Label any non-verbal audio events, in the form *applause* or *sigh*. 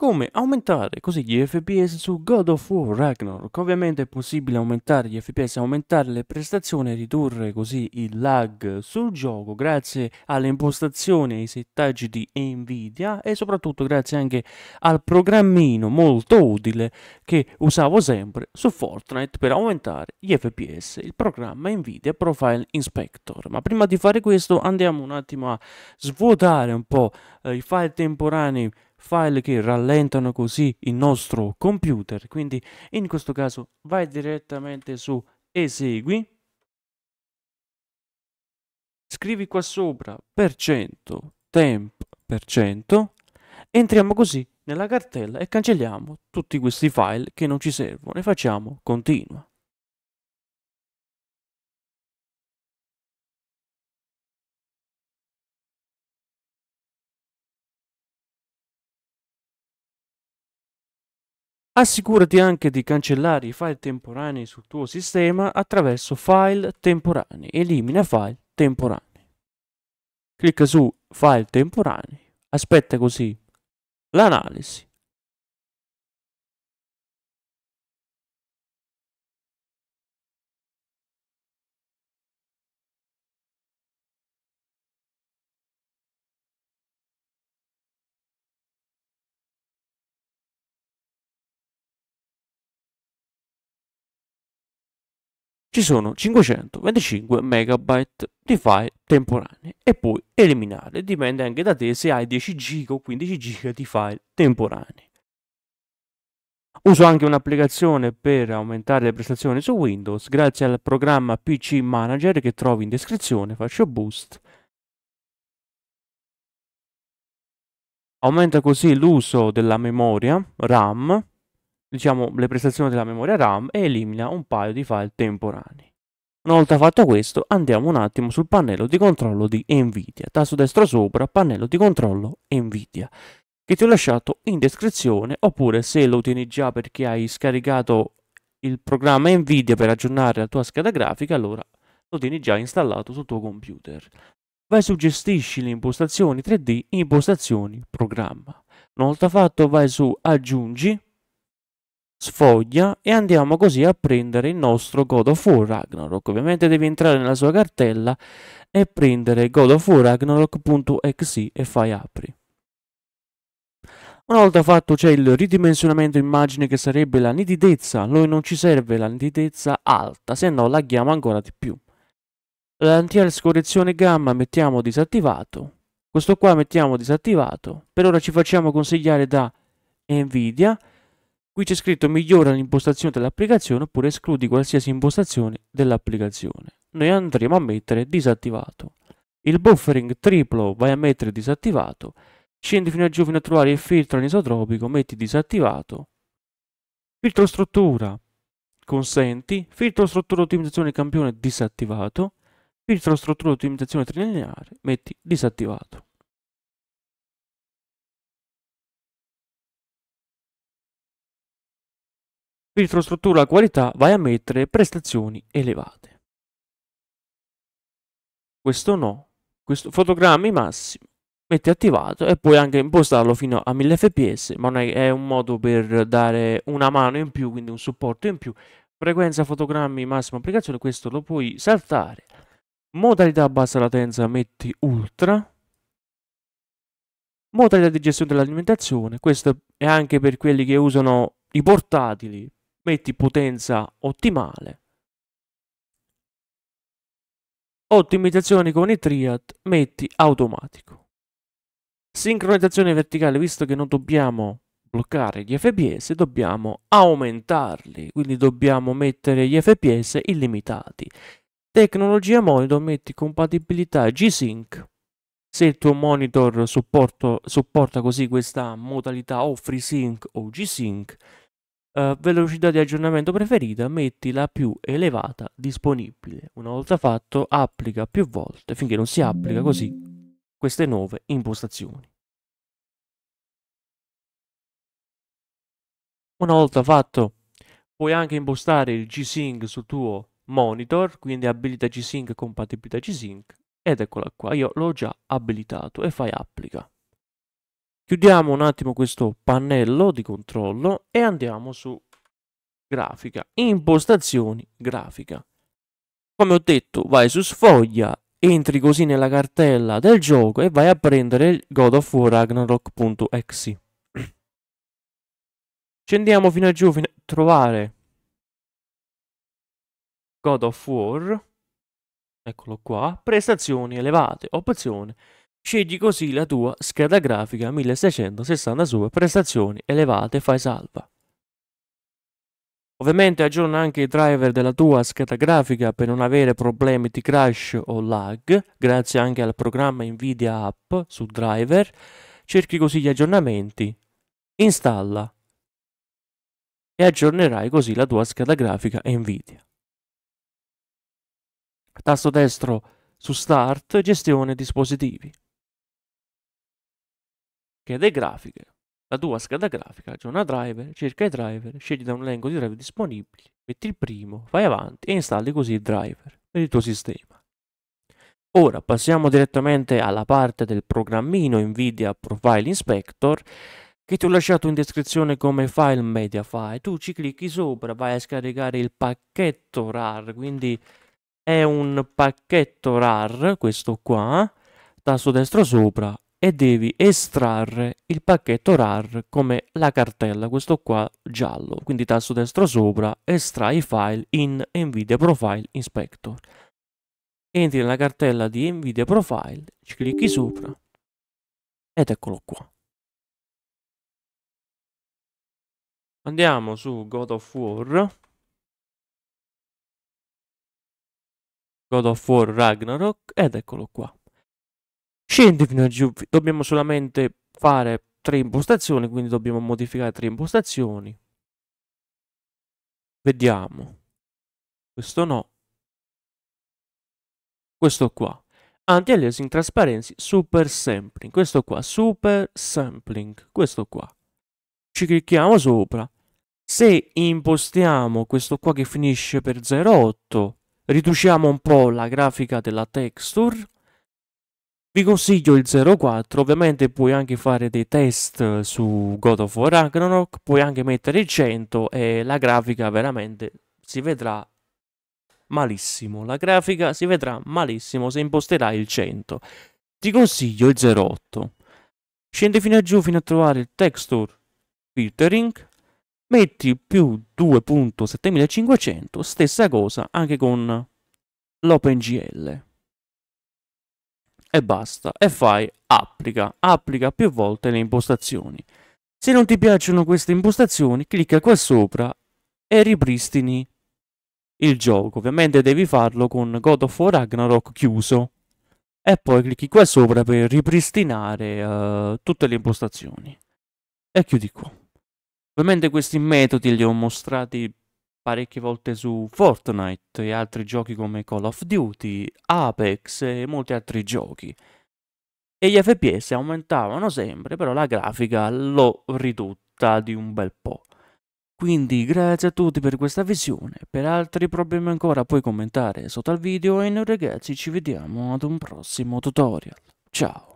come aumentare così gli FPS su God of War Ragnarok. Ovviamente è possibile aumentare gli FPS, aumentare le prestazioni e ridurre così il lag sul gioco grazie alle impostazioni e ai settaggi di Nvidia e soprattutto grazie anche al programmino molto utile che usavo sempre su Fortnite per aumentare gli FPS, il programma Nvidia Profile Inspector. Ma prima di fare questo andiamo un attimo a svuotare un po' eh, i file temporanei file che rallentano così il nostro computer. Quindi in questo caso vai direttamente su esegui, scrivi qua sopra per cento temp per cento, entriamo così nella cartella e cancelliamo tutti questi file che non ci servono e facciamo continua. Assicurati anche di cancellare i file temporanei sul tuo sistema attraverso File temporanei. Elimina File temporanei. Clicca su File temporanei. Aspetta così l'analisi ci sono 525 MB di file temporanei e puoi eliminare, dipende anche da te se hai 10 GB o 15 GB di file temporanei. Uso anche un'applicazione per aumentare le prestazioni su Windows grazie al programma PC Manager che trovi in descrizione, faccio boost. Aumenta così l'uso della memoria RAM diciamo, le prestazioni della memoria RAM e elimina un paio di file temporanei. Una volta fatto questo andiamo un attimo sul pannello di controllo di Nvidia, tasto destro sopra, pannello di controllo Nvidia, che ti ho lasciato in descrizione oppure se lo tieni già perché hai scaricato il programma Nvidia per aggiornare la tua scheda grafica, allora lo tieni già installato sul tuo computer. Vai su gestisci le impostazioni 3D, impostazioni programma. Una volta fatto vai su aggiungi sfoglia e andiamo così a prendere il nostro God of War Ragnarok. Ovviamente devi entrare nella sua cartella e prendere God of War Ragnarok.exe e fai apri. Una volta fatto c'è il ridimensionamento immagine che sarebbe la nitidezza, noi non ci serve la nitidezza alta, se no laghiamo ancora di più. L'antiaris correzione gamma mettiamo disattivato, questo qua mettiamo disattivato, per ora ci facciamo consigliare da Nvidia Qui c'è scritto migliora l'impostazione dell'applicazione oppure escludi qualsiasi impostazione dell'applicazione. Noi andremo a mettere disattivato. Il buffering triplo vai a mettere disattivato. Scendi fino a giù fino a trovare il filtro anisotropico, metti disattivato. Filtro struttura, consenti. Filtro struttura ottimizzazione campione disattivato. Filtro struttura ottimizzazione trilineare, metti disattivato. L'infrastruttura a qualità vai a mettere prestazioni elevate. Questo no. Questo fotogrammi massimo. Metti attivato e puoi anche impostarlo fino a 1000 fps, ma è un modo per dare una mano in più, quindi un supporto in più. Frequenza fotogrammi massima applicazione, questo lo puoi saltare. Modalità bassa latenza metti ultra. Modalità di gestione dell'alimentazione, questo è anche per quelli che usano i portatili metti potenza ottimale. Ottimizzazione con i triad, metti automatico. Sincronizzazione verticale, visto che non dobbiamo bloccare gli FPS, dobbiamo aumentarli, quindi dobbiamo mettere gli FPS illimitati. Tecnologia monitor, metti compatibilità G-Sync. Se il tuo monitor supporto, supporta così questa modalità o FreeSync o G-Sync, eh, velocità di aggiornamento preferita metti la più elevata disponibile. Una volta fatto applica più volte finché non si applica così queste nuove impostazioni. Una volta fatto puoi anche impostare il G-Sync sul tuo monitor, quindi abilita G-Sync, compatibilità G-Sync ed eccola qua, io l'ho già abilitato e fai applica. Chiudiamo un attimo questo pannello di controllo e andiamo su grafica, impostazioni grafica. Come ho detto, vai su sfoglia, entri così nella cartella del gioco e vai a prendere God of War Ragnarok.exe. *clears throat* Scendiamo fino a giù fino a trovare God of War. Eccolo qua. Prestazioni elevate, opzione Scegli così la tua scheda grafica 1662 prestazioni elevate fai salva. Ovviamente aggiorna anche i driver della tua scheda grafica per non avere problemi di crash o lag, grazie anche al programma Nvidia App su driver. Cerchi così gli aggiornamenti, installa e aggiornerai così la tua scheda grafica Nvidia. Tasto destro su Start, gestione dispositivi schede grafiche. La tua scheda grafica aggiorna driver, cerca i driver, scegli da un elenco di driver disponibili, metti il primo, vai avanti e installi così il driver per il tuo sistema. Ora passiamo direttamente alla parte del programmino NVIDIA Profile Inspector che ti ho lasciato in descrizione come file media file. Tu ci clicchi sopra, vai a scaricare il pacchetto RAR, quindi è un pacchetto RAR, questo qua, tasto destro sopra, e devi estrarre il pacchetto RAR come la cartella, questo qua giallo. Quindi tasto destro sopra, estrai file in NVIDIA Profile Inspector. Entri nella cartella di NVIDIA Profile, ci clicchi sopra ed eccolo qua. Andiamo su God of War. God of War Ragnarok ed eccolo qua scendi fino a giù, dobbiamo solamente fare tre impostazioni, quindi dobbiamo modificare tre impostazioni. Vediamo. Questo no. Questo qua. Anti-aliasing transparency super sampling. Questo qua, super sampling. Questo qua. Ci clicchiamo sopra. Se impostiamo questo qua che finisce per 0,8, riduciamo un po' la grafica della texture vi consiglio il 04, ovviamente puoi anche fare dei test su God of War Ragnarok, puoi anche mettere il 100 e la grafica veramente si vedrà malissimo. La grafica si vedrà malissimo se imposterai il 100. Ti consiglio il 08. Scendi fino a giù fino a trovare il texture filtering, metti più 2.7500, stessa cosa anche con l'OpenGL e basta e fai applica, applica più volte le impostazioni. Se non ti piacciono queste impostazioni clicca qua sopra e ripristini il gioco. Ovviamente devi farlo con God of War Ragnarok chiuso e poi clicchi qua sopra per ripristinare uh, tutte le impostazioni e chiudi qua. Ovviamente questi metodi li ho mostrati parecchie volte su Fortnite e altri giochi come Call of Duty, Apex e molti altri giochi. E gli FPS aumentavano sempre, però la grafica l'ho ridotta di un bel po'. Quindi grazie a tutti per questa visione, per altri problemi ancora puoi commentare sotto al video e noi ragazzi ci vediamo ad un prossimo tutorial. Ciao!